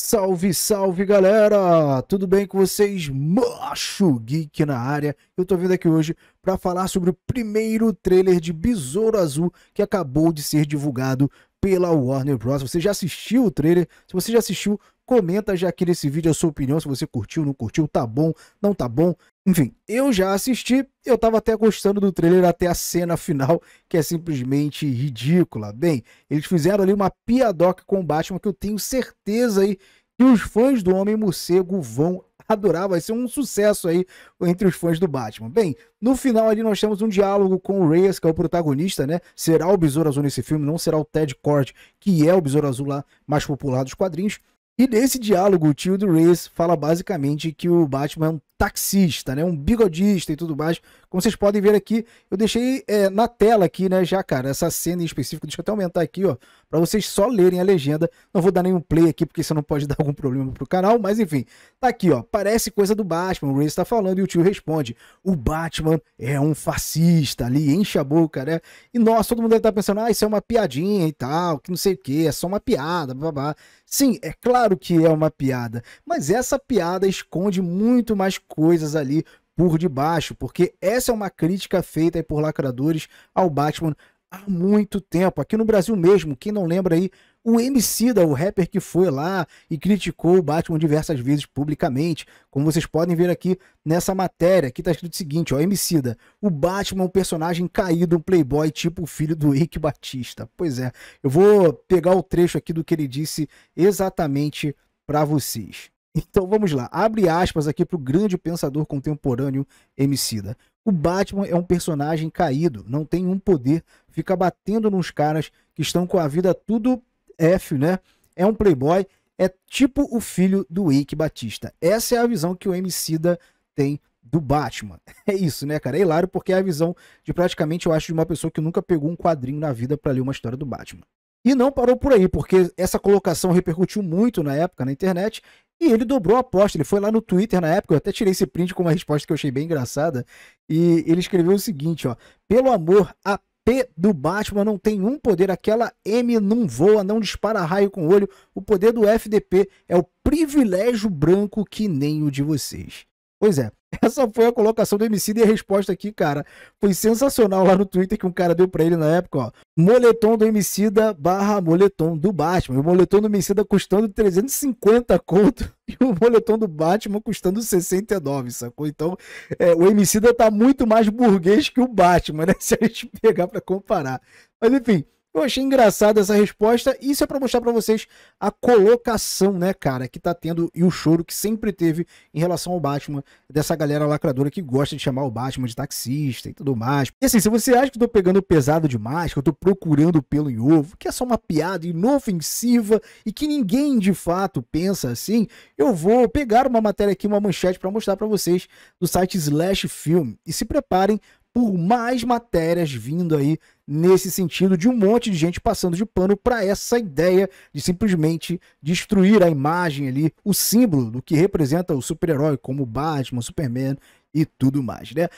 Salve, salve galera! Tudo bem com vocês? Macho Geek na área. Eu tô vindo aqui hoje para falar sobre o primeiro trailer de Besouro Azul que acabou de ser divulgado pela Warner Bros. Você já assistiu o trailer? Se você já assistiu, comenta já aqui nesse vídeo a sua opinião, se você curtiu, não curtiu, tá bom, não tá bom. Enfim, eu já assisti, eu tava até gostando do trailer até a cena final, que é simplesmente ridícula. Bem, eles fizeram ali uma piadoca com o Batman que eu tenho certeza aí que os fãs do Homem Morcego vão adorar, vai ser um sucesso aí entre os fãs do Batman. Bem, no final ali nós temos um diálogo com o Reyes, que é o protagonista, né? Será o Besouro Azul nesse filme, não será o Ted Kord, que é o Besouro Azul lá mais popular dos quadrinhos. E nesse diálogo, o tio do Reyes fala basicamente que o Batman taxista, né? Um bigodista e tudo mais. Como vocês podem ver aqui, eu deixei é, na tela aqui, né, já, cara, essa cena em específico. Deixa eu até aumentar aqui, ó, para vocês só lerem a legenda. Não vou dar nenhum play aqui, porque isso não pode dar algum problema pro canal, mas enfim. Tá aqui, ó, parece coisa do Batman. O Ray está falando e o tio responde, o Batman é um fascista ali, enche a boca, né? E nossa, todo mundo deve estar tá pensando, ah, isso é uma piadinha e tal, que não sei o que, é só uma piada, babá. Sim, é claro que é uma piada, mas essa piada esconde muito mais coisas ali por debaixo, porque essa é uma crítica feita por lacradores ao Batman há muito tempo. Aqui no Brasil mesmo, quem não lembra aí, o MC da, o rapper que foi lá e criticou o Batman diversas vezes publicamente. Como vocês podem ver aqui nessa matéria, aqui tá escrito o seguinte, ó, MC da, o Batman é um personagem caído, um playboy tipo o filho do Rick Batista. Pois é, eu vou pegar o trecho aqui do que ele disse exatamente para vocês. Então vamos lá, abre aspas aqui para o grande pensador contemporâneo Emicida. O Batman é um personagem caído, não tem um poder, fica batendo nos caras que estão com a vida tudo F, né? É um playboy, é tipo o filho do Wake Batista. Essa é a visão que o Emicida tem do Batman. É isso, né, cara? É hilário porque é a visão de praticamente, eu acho, de uma pessoa que nunca pegou um quadrinho na vida para ler uma história do Batman. E não parou por aí, porque essa colocação repercutiu muito na época na internet e ele dobrou a aposta. Ele foi lá no Twitter na época, eu até tirei esse print com uma resposta que eu achei bem engraçada. E ele escreveu o seguinte: ó, pelo amor, a P do Batman não tem um poder, aquela M não voa, não dispara raio com o olho. O poder do FDP é o privilégio branco que nem o de vocês. Pois é, essa foi a colocação do MC e a resposta aqui, cara. Foi sensacional lá no Twitter que um cara deu pra ele na época, ó. Moletom do MC da barra moletom do Batman. O moletom do MC custando 350 conto e o moletom do Batman custando 69, sacou? Então, é, o MC tá muito mais burguês que o Batman, né? Se a gente pegar pra comparar. Mas enfim, eu achei engraçada essa resposta. Isso é para mostrar para vocês a colocação, né, cara, que tá tendo e o choro que sempre teve em relação ao Batman, dessa galera lacradora que gosta de chamar o Batman de taxista e tudo mais. E assim, se você acha que eu tô pegando pesado demais, que eu tô procurando pelo em ovo, que é só uma piada inofensiva e que ninguém de fato pensa assim, eu vou pegar uma matéria aqui, uma manchete para mostrar para vocês do site Slash Film. E se preparem por mais matérias vindo aí nesse sentido de um monte de gente passando de pano para essa ideia de simplesmente destruir a imagem ali, o símbolo do que representa o super-herói, como Batman, Superman e tudo mais, né?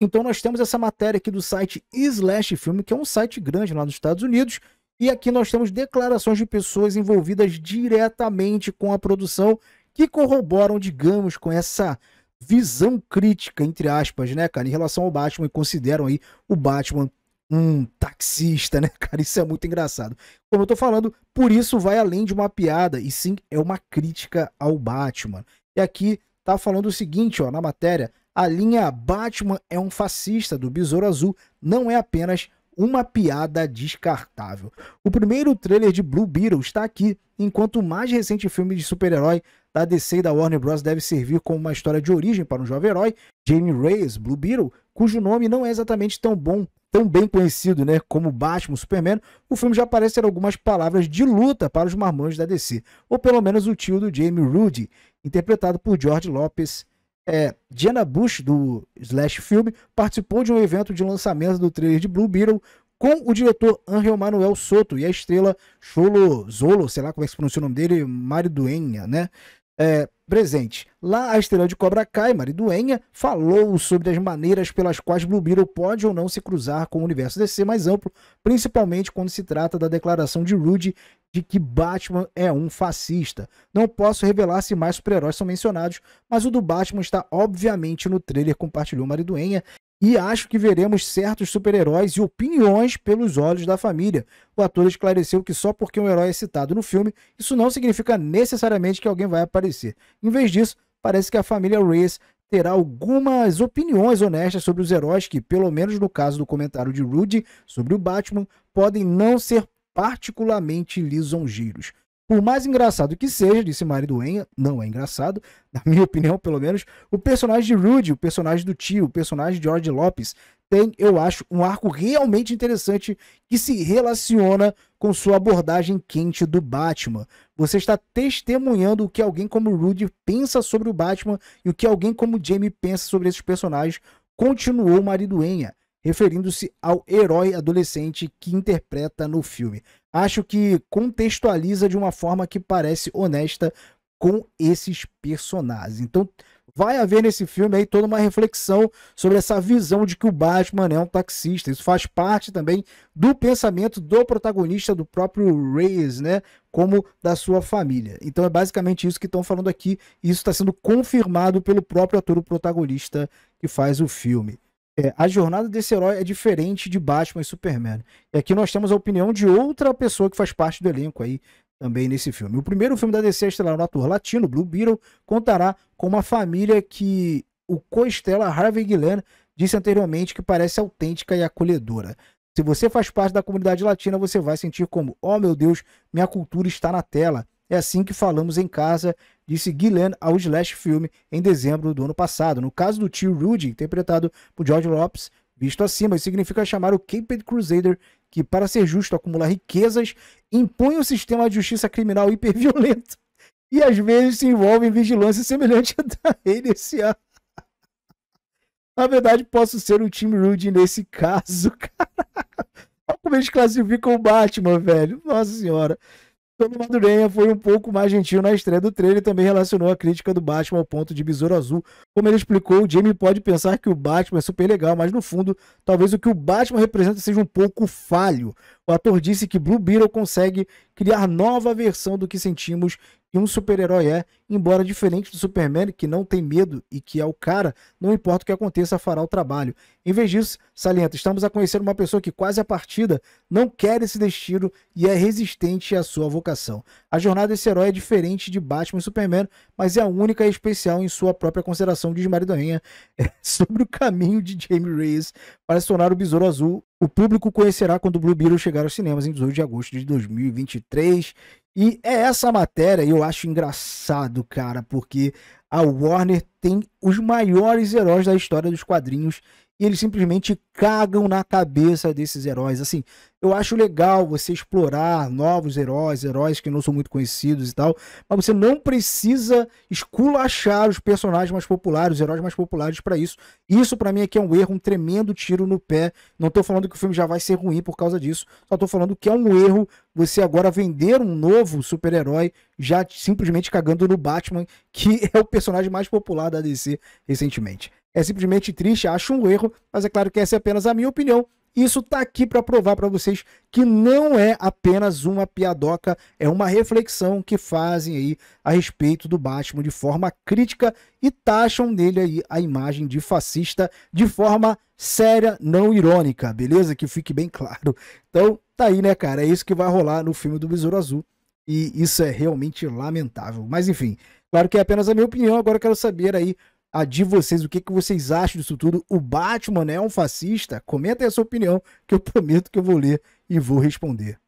Então nós temos essa matéria aqui do site Slash Film, que é um site grande lá nos Estados Unidos, e aqui nós temos declarações de pessoas envolvidas diretamente com a produção que corroboram, digamos, com essa visão crítica, entre aspas, né, cara, em relação ao Batman e consideram aí o Batman um taxista, né, cara? Isso é muito engraçado. Como eu tô falando, por isso vai além de uma piada, e sim é uma crítica ao Batman. E aqui tá falando o seguinte, ó, na matéria, a linha Batman é um fascista do Besouro Azul não é apenas uma piada descartável. O primeiro trailer de Blue Beetle está aqui, enquanto o mais recente filme de super-herói da DC e da Warner Bros. deve servir como uma história de origem para um jovem herói, Jamie Reyes, Blue Beetle, cujo nome não é exatamente tão bom, tão bem conhecido, né, como Batman, Superman, o filme já parece ter algumas palavras de luta para os marmanjos da DC, ou pelo menos o tio do Jamie Rudy, interpretado por George Lopez é, Bush, do Slash Film, participou de um evento de lançamento do trailer de Blue Beetle com o diretor Angel Manuel Soto e a estrela Cholo Zolo, sei lá como é que se pronuncia o nome dele, Mário Duenha, né? É, presente. Lá, a estrela de Cobra Kai, Mariduenha, falou sobre as maneiras pelas quais Blue Beetle pode ou não se cruzar com o universo DC mais amplo, principalmente quando se trata da declaração de Rude de que Batman é um fascista. Não posso revelar se mais super-heróis são mencionados, mas o do Batman está obviamente no trailer, compartilhou Mariduenha, e acho que veremos certos super-heróis e opiniões pelos olhos da família. O ator esclareceu que só porque um herói é citado no filme, isso não significa necessariamente que alguém vai aparecer. Em vez disso, parece que a família Reyes terá algumas opiniões honestas sobre os heróis que, pelo menos no caso do comentário de Rudy sobre o Batman, podem não ser particularmente lisonjeiros. Por mais engraçado que seja, disse marido Enha, não é engraçado, na minha opinião, pelo menos, o personagem de Rudy, o personagem do tio, o personagem de George Lopes, tem, eu acho, um arco realmente interessante que se relaciona com sua abordagem quente do Batman. Você está testemunhando o que alguém como Rudy pensa sobre o Batman e o que alguém como Jamie pensa sobre esses personagens, continuou o marido Enha referindo-se ao herói adolescente que interpreta no filme. Acho que contextualiza de uma forma que parece honesta com esses personagens. Então, vai haver nesse filme aí toda uma reflexão sobre essa visão de que o Batman é um taxista. Isso faz parte também do pensamento do protagonista, do próprio Reyes, né? Como da sua família. Então é basicamente isso que estão falando aqui. E isso está sendo confirmado pelo próprio ator, o protagonista que faz o filme. É, a jornada desse herói é diferente de Batman e Superman. E aqui nós temos a opinião de outra pessoa que faz parte do elenco aí também nesse filme. O primeiro filme da DC é estrelado no ator latino, Blue Beetle, contará com uma família que o co estela Harvey Guilherme disse anteriormente que parece autêntica e acolhedora. Se você faz parte da comunidade latina, você vai sentir como, oh meu Deus, minha cultura está na tela. É assim que falamos em casa disse Guilherme ao Slash filme em dezembro do ano passado. No caso do tio Rudy, interpretado por George Lopes, visto acima, isso significa chamar o Caped Crusader que, para ser justo, acumula riquezas, impõe um sistema de justiça criminal hiperviolento e às vezes se envolve em vigilância semelhante a da NSA. Na verdade, posso ser o Tim Rude nesse caso, cara. Olha como eles classificam o Batman, velho. Nossa senhora. Tony Madureira foi um pouco mais gentil na estreia do trailer e também relacionou a crítica do Batman ao ponto de Besouro Azul. Como ele explicou, o Jamie pode pensar que o Batman é super legal, mas no fundo, talvez o que o Batman representa seja um pouco falho. O ator disse que Blue Beetle consegue criar nova versão do que sentimos que um super-herói é, embora diferente do Superman, que não tem medo e que é o cara, não importa o que aconteça, fará o trabalho. Em vez disso, salienta, estamos a conhecer uma pessoa que quase a partida não quer esse destino e é resistente à sua vocação. A jornada desse herói é diferente de Batman e Superman, mas é a única e especial em sua própria consideração, diz Maridoenha, é sobre o caminho de Jamie Reyes para se tornar o Besouro Azul. O público conhecerá quando o Blue Beetle chegar aos cinemas em 18 de agosto de 2023. E é essa matéria, eu acho engraçado, cara, porque a Warner tem os maiores heróis da história dos quadrinhos e eles simplesmente cagam na cabeça desses heróis. Assim, eu acho legal você explorar novos heróis, heróis que não são muito conhecidos e tal, mas você não precisa esculachar os personagens mais populares, os heróis mais populares para isso. Isso para mim aqui é um erro, um tremendo tiro no pé. Não tô falando que o filme já vai ser ruim por causa disso, só tô falando que é um erro você agora vender um novo super-herói já simplesmente cagando no Batman, que é o personagem mais popular da DC recentemente. É simplesmente triste, acho um erro, mas é claro que essa é apenas a minha opinião. Isso está aqui para provar para vocês que não é apenas uma piadoca, é uma reflexão que fazem aí a respeito do Batman de forma crítica e taxam nele aí a imagem de fascista de forma séria, não irônica, beleza? Que fique bem claro. Então, tá aí, né, cara? É isso que vai rolar no filme do Besouro Azul. E isso é realmente lamentável. Mas enfim, claro que é apenas a minha opinião, agora eu quero saber aí a de vocês, o que, que vocês acham disso tudo. O Batman é um fascista? Comenta aí a sua opinião, que eu prometo que eu vou ler e vou responder.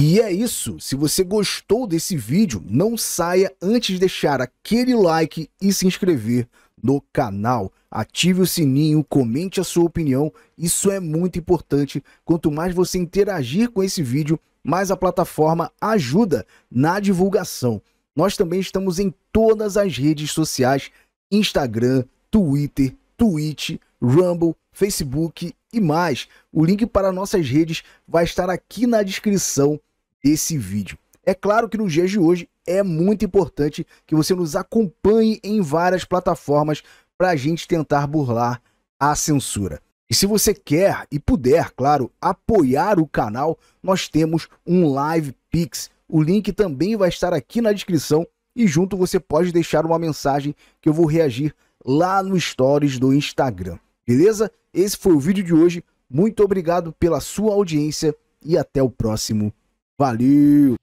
E é isso, se você gostou desse vídeo, não saia antes de deixar aquele like e se inscrever no canal. Ative o sininho, comente a sua opinião, isso é muito importante. Quanto mais você interagir com esse vídeo, mais a plataforma ajuda na divulgação. Nós também estamos em todas as redes sociais Instagram, Twitter, Twitch, Rumble, Facebook e mais. O link para nossas redes vai estar aqui na descrição desse vídeo. É claro que nos dias de hoje é muito importante que você nos acompanhe em várias plataformas para a gente tentar burlar a censura. E se você quer e puder, claro, apoiar o canal, nós temos um Live Pix. O link também vai estar aqui na descrição e junto você pode deixar uma mensagem que eu vou reagir lá no Stories do Instagram. Beleza? Esse foi o vídeo de hoje. Muito obrigado pela sua audiência e até o próximo. Valeu!